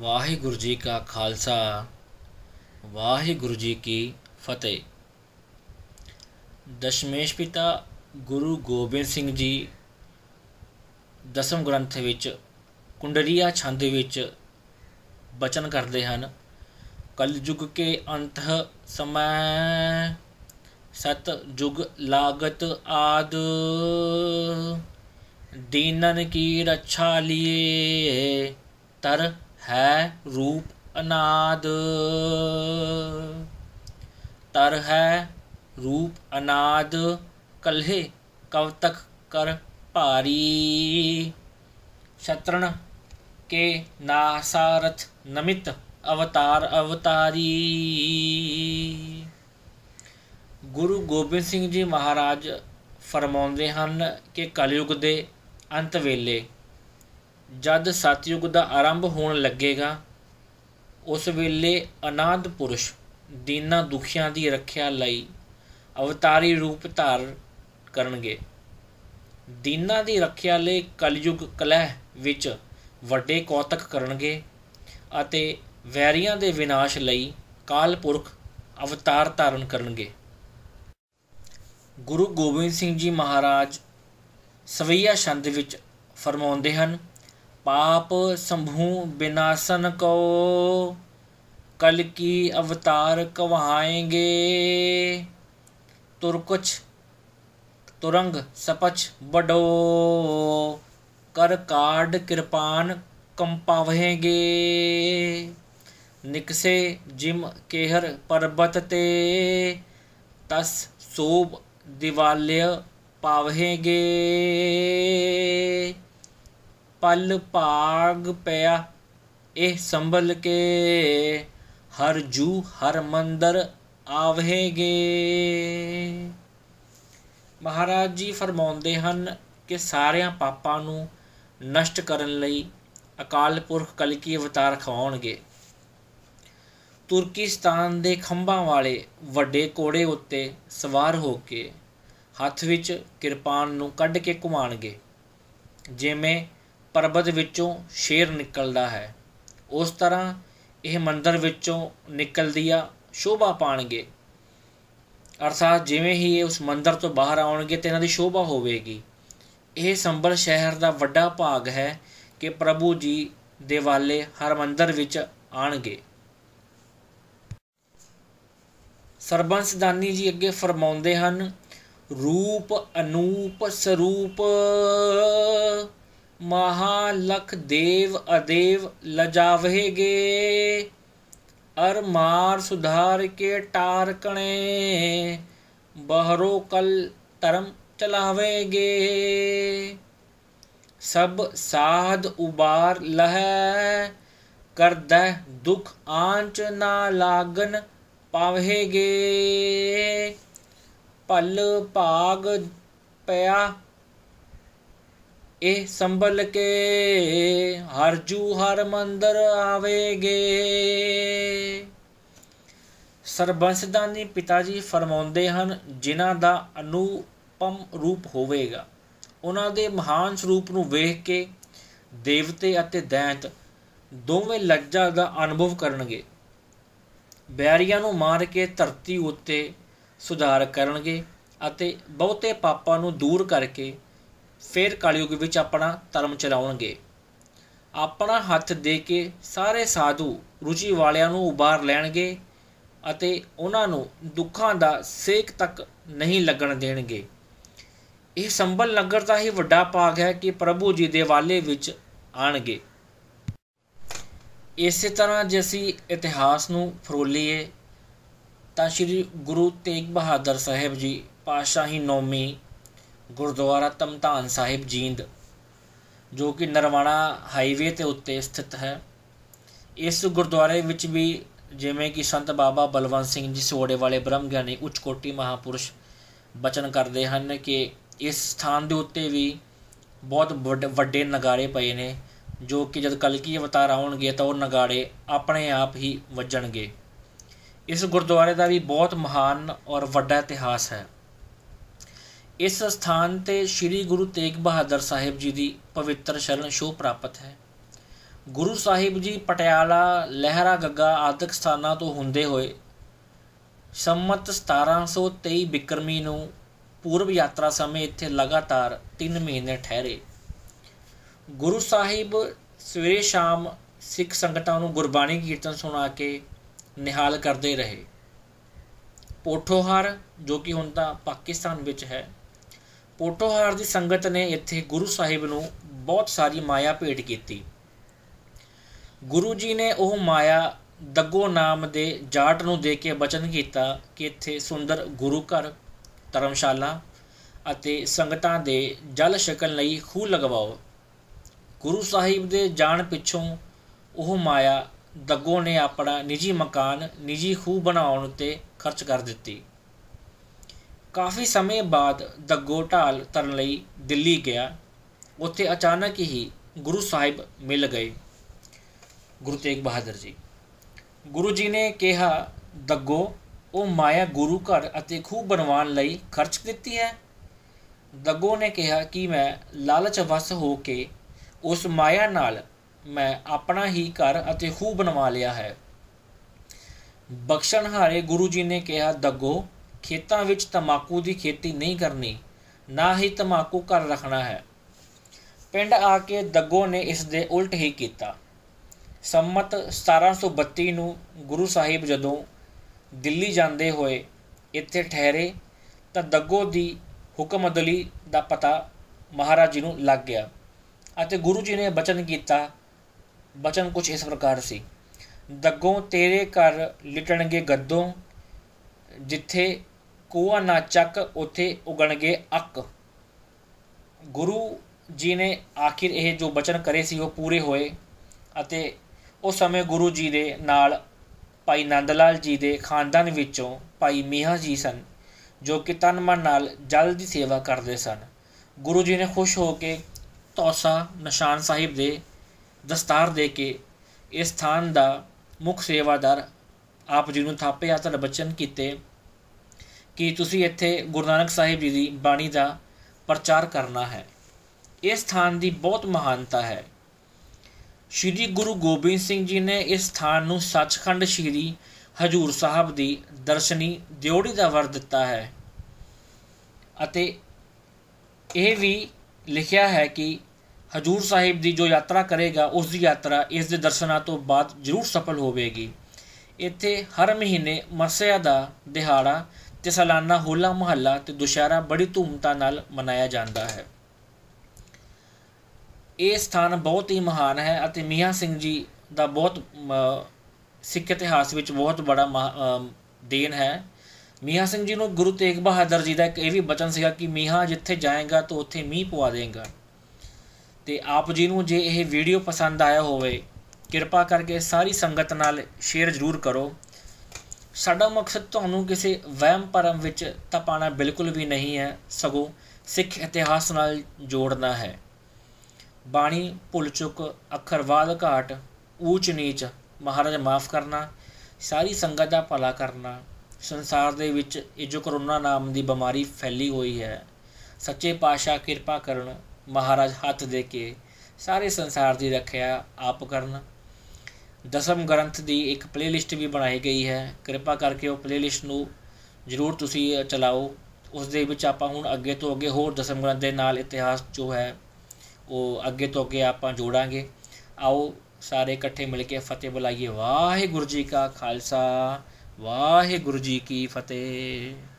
ਵਾਹਿਗੁਰੂ ਜੀ ਕਾ ਖਾਲਸਾ ਵਾਹਿਗੁਰੂ ਜੀ ਕੀ ਫਤਿਹ ਦਸ਼ਮੇਸ਼ ਪਿਤਾ ਗੁਰੂ ਗੋਬਿੰਦ ਸਿੰਘ ਜੀ ਦਸਮ ਗ੍ਰੰਥ ਵਿੱਚ ਕੁੰਡਰੀਆ ਛੰਦ ਵਿੱਚ ਬਚਨ ਕਰਦੇ ਹਨ ਕਲਯੁਗ ਕੇ ਅੰਤ ਸਮੈ ਸਤ ਜੁਗ ਲਾਗਤ ਆਦ ਦੀਨਨ ਕੀ ਰੱਛਾ ਲੀਏ ਤਰ ਹੈ ਰੂਪ ਅਨਾਦ ਤਰ ਹੈ ਰੂਪ ਅਨਾਦ ਕਲਹਿ ਕਵ ਕਵਤਕ ਕਰ ਭਾਰੀ ਸ਼ਤਰਣ ਕੇ ਨਾਸਾਰਥ ਨਮਿਤ ਅਵਤਾਰ ਅਵਤਾਰੀ ਗੁਰੂ ਗੋਬਿੰਦ ਸਿੰਘ ਜੀ ਮਹਾਰਾਜ ਫਰਮਾਉਂਦੇ ਹਨ ਕਿ ਕਲਯੁਗ ਦੇ ਅੰਤ ਵੇਲੇ ਜਦ ਸਤਯੁਗ ਦਾ ਆਰੰਭ ਹੋਣ ਲੱਗੇਗਾ ਉਸ ਵੇਲੇ ਅਨਾਦ ਪੁਰਸ਼ ਦੀਨਾ ਦੁਖੀਆਂ ਦੀ ਰੱਖਿਆ ਲਈ ਅਵਤਾਰੀ ਰੂਪ ਧਾਰ ਕਰਨਗੇ ਦੀਨਾ ਦੀ ਰੱਖਿਆ ਲਈ ਕਲਯੁਗ ਕਲਹਿ ਵਿੱਚ ਵੱਡੇ ਕੌਤਕ ਕਰਨਗੇ ਅਤੇ ਵੈਰੀਆਂ ਦੇ ਵਿਨਾਸ਼ ਲਈ ਕਾਲਪੁਰਖ ਅਵਤਾਰ ਧਾਰਨ ਕਰਨਗੇ ਗੁਰੂ ਗੋਬਿੰਦ ਸਿੰਘ ਜੀ ਮਹਾਰਾਜ ਸਵਈਆ ਛੰਦ ਵਿੱਚ ਫਰਮਾਉਂਦੇ ਹਨ पाप समूह विनाशन को कल की अवतार कवाएंगे तुरकुछ तुरंग सपच बडो कर काड कृपान कंपावेंगे निकसे जिम केहर पर्वत ते तस सोब दिवाल्य पावेंगे ਪਲ ਭਾਗ ਪਿਆ ਇਹ ਸੰਭਲ ਕੇ ਹਰ ਜੂ ਹਰ ਮੰਦਰ ਆਵਹੇਗੇ ਮਹਾਰਾਜ ਜੀ ਫਰਮਾਉਂਦੇ ਹਨ ਕਿ ਸਾਰਿਆਂ ਪਾਪਾਂ ਨੂੰ ਨਸ਼ਟ ਕਰਨ ਲਈ ਅਕਾਲ ਪੁਰਖ ਕਲਕੀ ਅਵਤਾਰ ਖਵਾਉਣਗੇ ਤੁਰਕਿਸਤਾਨ ਦੇ ਖੰਭਾਂ ਵਾਲੇ ਵੱਡੇ ਕੋੜੇ ਉੱਤੇ ਸਵਾਰ ਹੋ ਕੇ ਹੱਥ ਵਿੱਚ ਕਿਰਪਾਨ ਨੂੰ ਕੱਢ ਕੇ ਘੁਮਾਣਗੇ ਜਿਵੇਂ ਪਰਬਤ ਵਿੱਚੋਂ ਸ਼ੇਰ ਨਿਕਲਦਾ ਹੈ ਉਸ ਤਰ੍ਹਾਂ ਇਹ ਮੰਦਰ ਵਿੱਚੋਂ ਨਿਕਲਦੀ ਆ ਸ਼ੋਭਾ ਪਾਣਗੇ ਅਰਥਾਤ ਜਿਵੇਂ ਹੀ ਇਹ ਉਸ ਮੰਦਰ ਤੋਂ ਬਾਹਰ ਆਉਣਗੇ ਤੇ ਇਹਨਾਂ ਦੀ ਸ਼ੋਭਾ ਹੋਵੇਗੀ ਇਹ ਸੰਬਲ ਸ਼ਹਿਰ ਦਾ ਵੱਡਾ ਭਾਗ ਹੈ ਕਿ ਪ੍ਰਭੂ ਜੀ ਦੇਵਾਲੇ ਹਰ ਮੰਦਰ ਵਿੱਚ ਆਣਗੇ ਸਰਬੰਸ ਦਾਨੀ ਜੀ ਅੱਗੇ ਫਰਮਾਉਂਦੇ ਹਨ ਰੂਪ ਅਨੂਪ ਸਰੂਪ ਮਹਾ ਲਖ ਦੇਵ ਅਦੇਵ ਲਜਾਵਹੇਗੇ ਅਰ ਮਾਰ ਸੁਧਾਰ ਕੇ ਟਾਰਕਣੇ ਬਹਰੋ ਕਲ ਤਰਮ ਚਲਾਵੇਗੇ ਸਭ ਸਾਧ ਉਬਾਰ ਲਹਿ ਕਰਦਾ ਦੁਖ ਆਂਚ ਨਾ ਲਾਗਨ ਪਾਵਹੇਗੇ ਪਲ ਭਾਗ ਪਿਆ ਇਹ ਸੰਭਲ ਕੇ ਹਰ ਜੂ ਹਰ ਮੰਦਰ ਆਵੇਗੇ ਸਰਬੰਸਦਾਨੀ ਪਿਤਾ ਜੀ ਫਰਮਾਉਂਦੇ ਹਨ ਜਿਨ੍ਹਾਂ ਦਾ ਅਨੂਪਮ ਰੂਪ ਹੋਵੇਗਾ ਉਹਨਾਂ ਦੇ ਮਹਾਨ ਸਰੂਪ ਨੂੰ ਵੇਖ ਕੇ ਦੇਵਤੇ ਅਤੇ ਦੈਂਤ ਦੋਵੇਂ ਲੱਜਾ ਦਾ ਅਨੁਭਵ ਕਰਨਗੇ ਬੈਰੀਆਂ ਨੂੰ ਮਾਰ ਕੇ ਧਰਤੀ ਉੱਤੇ ਸੁਧਾਰ ਕਰਨਗੇ ਅਤੇ ਬਹੁਤੇ ਪਾਪਾਂ ਨੂੰ ਦੂਰ ਕਰਕੇ ਫਿਰ ਕਲਯੁਗ ਵਿੱਚ ਆਪਣਾ ਧਰਮ ਚਲਾਉਣਗੇ ਆਪਣਾ ਹੱਥ ਦੇ ਕੇ ਸਾਰੇ ਸਾਧੂ ਰੁਚੀ ਵਾਲਿਆਂ ਨੂੰ ਉਬਾਰ ਲੈਣਗੇ ਅਤੇ ਉਹਨਾਂ ਨੂੰ ਦੁੱਖਾਂ ਦਾ ਸੇਕ ਤੱਕ ਨਹੀਂ ਲੱਗਣ ਦੇਣਗੇ ਇਹ ਸੰਭਲ ਨਗਰ ਦਾ ਹੀ ਵੱਡਾ ਪਾਗ ਹੈ ਕਿ ਪ੍ਰਭੂ ਜੀ ਦੇ ਵਾਲੇ ਵਿੱਚ ਆਣਗੇ ਇਸੇ ਤਰ੍ਹਾਂ ਜੇ ਅਸੀਂ ਇਤਿਹਾਸ ਨੂੰ ਫਰੋਲੀਏ ਤਾਂ ਸ੍ਰੀ ਗੁਰੂ ਤੇਗ ਬਹਾਦਰ ਸਾਹਿਬ ਜੀ ਪਾਸ਼ਾਹੀ ਨੌਮੀ ਗੁਰਦੁਆਰਾ ਤਮਤਾਨ ਸਾਹਿਬ ਜੀਂਦ ਜੋ ਕਿ ਨਰਵਾਣਾ ਹਾਈਵੇ ਤੇ ਉੱਤੇ ਸਥਿਤ ਹੈ ਇਸ ਗੁਰਦੁਆਰੇ ਵਿੱਚ ਵੀ ਜਿਵੇਂ ਕਿ ਸੰਤ ਬਾਬਾ ਬਲਵੰਤ ਸਿੰਘ ਜੀ ਸੋੜੇ ਵਾਲੇ ਬ੍ਰਹਮ ਗਿਆਨੀ ਉੱਚ ਕੋਟੀ ਮਹਾਪੁਰਸ਼ ਬਚਨ ਕਰਦੇ ਹਨ ਕਿ ਇਸ ਸਥਾਨ ਦੇ ਉੱਤੇ ਵੀ ਬਹੁਤ ਵੱਡੇ ਨਗਾਰੇ ਪਏ ਨੇ ਜੋ ਕਿ ਜਦ ਕਲਕੀ ਅਵਤਾਰ ਆਉਣਗੇ ਤਾਂ ਉਹ ਨਗਾਰੇ ਆਪਣੇ ਆਪ ਹੀ ਵੱਜਣਗੇ ਇਸ ਗੁਰਦੁਆਰੇ ਦਾ ਵੀ ਬਹੁਤ ਮਹਾਨ ਔਰ ਵੱਡਾ ਇਤਿਹਾਸ ਹੈ ਇਸ ਸਥਾਨ ਤੇ ਸ੍ਰੀ ਗੁਰੂ ਤੇਗ ਬਹਾਦਰ ਸਾਹਿਬ ਜੀ ਦੀ ਪਵਿੱਤਰ ਸ਼ਰਨ ਸ਼ੋ ਪ੍ਰਾਪਤ ਹੈ ਗੁਰੂ ਸਾਹਿਬ ਜੀ ਪਟਿਆਲਾ ਲਹਿਰਾ ਗੱਗਾ ਆਦਿਕ ਸਥਾਨਾਂ ਤੋਂ ਹੁੰਦੇ ਹੋਏ ਸੰਮਤ 1723 ਬਿਕਰਮੀ ਨੂੰ ਪੂਰਬ ਯਾਤਰਾ ਸਮੇਂ ਇੱਥੇ ਲਗਾਤਾਰ 3 ਮਹੀਨੇ ਠਹਿਰੇ ਗੁਰੂ ਸਾਹਿਬ ਸਵੇਰੇ ਸ਼ਾਮ ਸਿੱਖ ਸੰਗਤਾਂ ਨੂੰ ਗੁਰਬਾਣੀ ਕੀਰਤਨ ਸੁਣਾ ਕੇ ਨਿਹਾਲ ਕਰਦੇ ਰਹੇ ਪੋਠੋਹਾਰ ਜੋ ਕਿ ਹੁਣ ਤਾਂ ਪਾਕਿਸਤਾਨ ਵਿੱਚ ਹੈ ਪੋਟੋਹਾਰ ਦੀ ਸੰਗਤ ਨੇ ਇੱਥੇ ਗੁਰੂ ਸਾਹਿਬ ਨੂੰ ਬਹੁਤ ਸਾਰੀ ਮਾਇਆ ਭੇਟ ਕੀਤੀ ਗੁਰੂ ਜੀ ਨੇ ਉਹ ਮਾਇਆ ਦੱਗੋ ਨਾਮ ਦੇ ਜਾਟ ਨੂੰ ਦੇ ਕੇ ਬਚਨ ਕੀਤਾ ਕਿ ਇੱਥੇ ਸੁੰਦਰ ਗੁਰੂ ਘਰ ਧਰਮਸ਼ਾਲਾ ਅਤੇ ਸੰਗਤਾਂ ਦੇ ਜਲ ਸ਼ਕਲ ਲਈ ਖੂਹ ਲਗਵਾਓ ਗੁਰੂ ਸਾਹਿਬ ਦੇ ਜਾਣ ਪਿੱਛੋਂ ਉਹ ਮਾਇਆ ਦੱਗੋ ਨੇ ਆਪਣਾ ਨਿੱਜੀ ਮਕਾਨ ਨਿੱਜੀ ਖੂਹ ਬਣਾਉਣ ਉੱਤੇ ਖਰਚ ਕਰ ਦਿੱਤੀ ਕਾਫੀ ਸਮੇਂ ਬਾਅਦ ਦਗੋਟਾਲ ਢਾਲ ਲਈ ਦਿੱਲੀ ਗਿਆ ਉੱਥੇ ਅਚਾਨਕ ਹੀ ਗੁਰੂ ਸਾਹਿਬ ਮਿਲ ਗਏ ਗੁਰੂ ਤੇਗ ਬਹਾਦਰ ਜੀ ਗੁਰੂ ਜੀ ਨੇ ਕਿਹਾ ਦਗੋ ਉਹ ਮਾਇਆ ਗੁਰੂ ਘਰ ਅਤੇ ਖੂਬ ਬਣਵਾਉਣ ਲਈ ਖਰਚ ਦਿੱਤੀ ਹੈ ਦਗੋ ਨੇ ਕਿਹਾ ਕਿ ਮੈਂ ਲਾਲਚ ਵਸ ਹੋ ਕੇ ਉਸ ਮਾਇਆ ਨਾਲ ਮੈਂ ਆਪਣਾ ਹੀ ਘਰ ਅਤੇ ਖੂਬ ਬਣਵਾ ਲਿਆ ਹੈ ਬਖਸ਼ਣਹਾਰੇ ਗੁਰੂ ਜੀ ਨੇ ਕਿਹਾ ਦਗੋ ਖੇਤਾਂ ਵਿੱਚ ਤਮਾਕੂ ਦੀ ਖੇਤੀ ਨਹੀਂ ਕਰਨੀ ਨਾ ਹੀ ਤਮਾਕੂ ਘਰ ਰੱਖਣਾ ਹੈ ਪਿੰਡ ਆ ਕੇ ਦੱਗੋ ਨੇ ਇਸ ਦੇ ਉਲਟ ਹੀ ਕੀਤਾ ਸੰਮਤ 1732 ਨੂੰ ਗੁਰੂ ਸਾਹਿਬ ਜਦੋਂ ਦਿੱਲੀ ਜਾਂਦੇ ਹੋਏ ਇੱਥੇ ਠਹਿਰੇ ਤਾਂ ਦੱਗੋ ਦੀ ਹੁਕਮਦਲੀ ਦਾ ਪਤਾ ਮਹਾਰਾਜ ਜੀ ਨੂੰ ਲੱਗ ਗਿਆ ਅਤੇ ਗੁਰੂ ਜੀ ਨੇ ਬਚਨ ਕੀਤਾ ਬਚਨ ਕੁਝ ਇਸ ਪ੍ਰਕਾਰ ਸੀ ਦੱਗੋ ਤੇਰੇ ਘਰ ਲਿਟਣਗੇ ਗੱਦੋਂ ਜਿੱਥੇ ਕੋਆ ਨਾ ਚੱਕ ਉਥੇ ਉਗਣਗੇ ਅੱਕ ਗੁਰੂ ਜੀ ਨੇ ਆਖਿਰ ਇਹ ਜੋ ਬਚਨ ਕਰੇ ਸੀ ਉਹ ਪੂਰੇ ਹੋਏ ਅਤੇ ਉਸ ਸਮੇਂ ਗੁਰੂ ਜੀ ਦੇ ਨਾਲ ਭਾਈ ਨੰਦ ਲਾਲ ਜੀ ਦੇ ਖਾਨਦਾਨ ਵਿੱਚੋਂ ਭਾਈ ਮੀਹਾ ਜੀ ਸਨ ਜੋ ਕਿ ਤਨ ਮਨ ਨਾਲ ਜਲ ਦੀ ਸੇਵਾ ਕਰਦੇ ਸਨ ਗੁਰੂ ਜੀ ਨੇ ਖੁਸ਼ ਹੋ ਕੇ ਤੌਸਾ ਨਿਸ਼ਾਨ ਸਾਹਿਬ ਦੇ ਦਸਤਾਰ ਦੇ ਕੇ ਇਸ ਸਥਾਨ ਦਾ ਮੁੱਖ ਸੇਵਾਦਾਰ ਆਪ ਜੀ ਨੂੰ ਥਾਪੇ ਆਤਨ ਬਚਨ ਕੀਤੇ ਕਿ ਤੁਸੀਂ ਇੱਥੇ ਗੁਰੂ ਨਾਨਕ ਸਾਹਿਬ ਜੀ ਦੀ ਬਾਣੀ ਦਾ ਪ੍ਰਚਾਰ ਕਰਨਾ ਹੈ ਇਸ ਸਥਾਨ ਦੀ ਬਹੁਤ ਮਹਾਨਤਾ ਹੈ ਸ਼੍ਰੀ ਗੁਰੂ ਗੋਬਿੰਦ ਸਿੰਘ ਜੀ ਨੇ ਇਸ ਸਥਾਨ ਨੂੰ ਸੱਚਖੰਡ ਸ਼੍ਰੀ ਹਜੂਰ ਸਾਹਿਬ ਦੀ ਦਰਸ਼ਨੀ ਦਿਉੜੀ ਦਾ ਵਰ ਦਿੱਤਾ ਹੈ ਅਤੇ ਇਹ ਵੀ ਲਿਖਿਆ ਹੈ ਕਿ ਹਜੂਰ ਸਾਹਿਬ ਦੀ ਜੋ ਯਾਤਰਾ ਕਰੇਗਾ ਉਸ ਦੀ ਯਾਤਰਾ ਇਸ ਦੇ ਦਰਸ਼ਨਾਂ ਤੋਂ ਬਾਅਦ ਜ਼ਰੂਰ ਸਫਲ ਹੋਵੇਗੀ ਇੱਥੇ ਹਰ ਮਹੀਨੇ ਮਸਿਆ ਦਾ ਦਿਹਾੜਾ ਤੇ ਸਾਲਾਨਾ ਹੋਲਾ ਮਹੱਲਾ ਤੇ ਦੁਸ਼ਹਿਰਾ ਬੜੀ ਧੂਮਤਾ ਨਾਲ ਮਨਾਇਆ ਜਾਂਦਾ ਹੈ ਇਹ ਸਥਾਨ ਬਹੁਤ ਹੀ ਮਹਾਨ ਹੈ ਅਤੇ ਮੀਆਂ ਸਿੰਘ ਜੀ ਦਾ ਬਹੁਤ ਸਿੱਖ ਇਤਿਹਾਸ ਵਿੱਚ ਬਹੁਤ ਬੜਾ ਦੇਨ ਹੈ ਮੀਆਂ ਸਿੰਘ ਜੀ ਨੂੰ ਗੁਰੂ ਤੇਗ ਬਹਾਦਰ ਜੀ ਦਾ ਇੱਕ ਇਹ ਵੀ ਬਚਨ ਸੀਗਾ ਕਿ ਮੀਹਾ ਜਿੱਥੇ ਜਾਏਗਾ ਤਾਂ ਉੱਥੇ ਮੀਂਹ ਪਵਾ ਦੇਗਾ ਤੇ ਆਪ ਜੀ ਨੂੰ ਜੇ ਇਹ ਵੀਡੀਓ ਪਸੰਦ ਆਇਆ ਹੋਵੇ ਕਿਰਪਾ ਕਰਕੇ ਸਾਰੀ ਸੰਗਤ ਨਾਲ ਸ਼ੇਅਰ ਜ਼ਰੂਰ ਕਰੋ ਸਾਡਾ ਮਕਸਦ ਤੁਹਾਨੂੰ ਕਿਸੇ ਵਹਿਮ ਭਰਮ ਵਿੱਚ ਤਾਂ ਪਾਣਾ ਬਿਲਕੁਲ ਵੀ ਨਹੀਂ ਹੈ ਸਗੋਂ ਸਿੱਖ ਇਤਿਹਾਸ ਨਾਲ ਜੋੜਨਾ ਹੈ ਬਾਣੀ ਭੁੱਲ ਚੁੱਕ ਅਖਰਵਾਦ ਘਾਟ ਊਚ ਨੀਚ ਮਹਾਰਾਜ ਮਾਫ ਕਰਨਾ ਸਾਰੀ ਸੰਗਤ ਦਾ ਭਲਾ ਕਰਨਾ ਸੰਸਾਰ ਦੇ ਵਿੱਚ ਇਹ ਜੋ ਕਰੋਨਾ ਨਾਮ ਦੀ ਬਿਮਾਰੀ ਫੈਲੀ ਹੋਈ ਹੈ ਸੱਚੇ ਪਾਤਸ਼ਾਹ ਕਿਰਪਾ ਕਰਨ ਮਹਾਰਾਜ ਹੱਥ ਦੇ ਕੇ ਸਾਰੇ ਸੰਸਾਰ ਦੀ ਰੱਖਿਆ ਆਪ ਕਰਨਾ ਦਸਮ ਗ੍ਰੰਥ ਦੀ ਇੱਕ ਪਲੇਲਿਸਟ ਵੀ ਬਣਾਈ ਗਈ ਹੈ ਕਿਰਪਾ ਕਰਕੇ ਉਹ ਪਲੇਲਿਸਟ ਨੂੰ ਜ਼ਰੂਰ ਤੁਸੀਂ ਚਲਾਓ ਉਸ ਦੇ ਵਿੱਚ ਆਪਾਂ ਹੁਣ ਅੱਗੇ ਤੋਂ ਅੱਗੇ ਹੋਰ ਦਸਮ ਗ੍ਰੰਥ ਦੇ ਨਾਲ ਇਤਿਹਾਸ ਜੋ ਹੈ ਉਹ ਅੱਗੇ ਤੋਂ ਅੱਗੇ ਆਪਾਂ ਜੋੜਾਂਗੇ ਆਓ ਸਾਰੇ ਇਕੱਠੇ ਮਿਲ ਕੇ ਫਤਿਹ ਬੁਲਾਈਏ ਵਾਹਿਗੁਰੂ ਜੀ ਕਾ ਖਾਲਸਾ ਵਾਹਿਗੁਰੂ ਜੀ ਕੀ ਫਤਿਹ